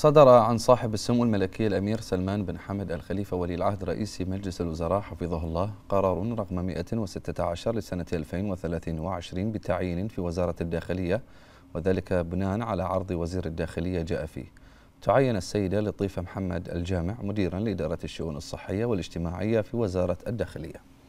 صدر عن صاحب السمو الملكي الأمير سلمان بن حمد الخليفة ولي العهد رئيس مجلس الوزراء حفظه الله قرار رقم 116 لسنة 2023 بتعيين في وزارة الداخلية وذلك بناء على عرض وزير الداخلية جاء فيه تعين السيدة لطيفة محمد الجامع مديرا لإدارة الشؤون الصحية والاجتماعية في وزارة الداخلية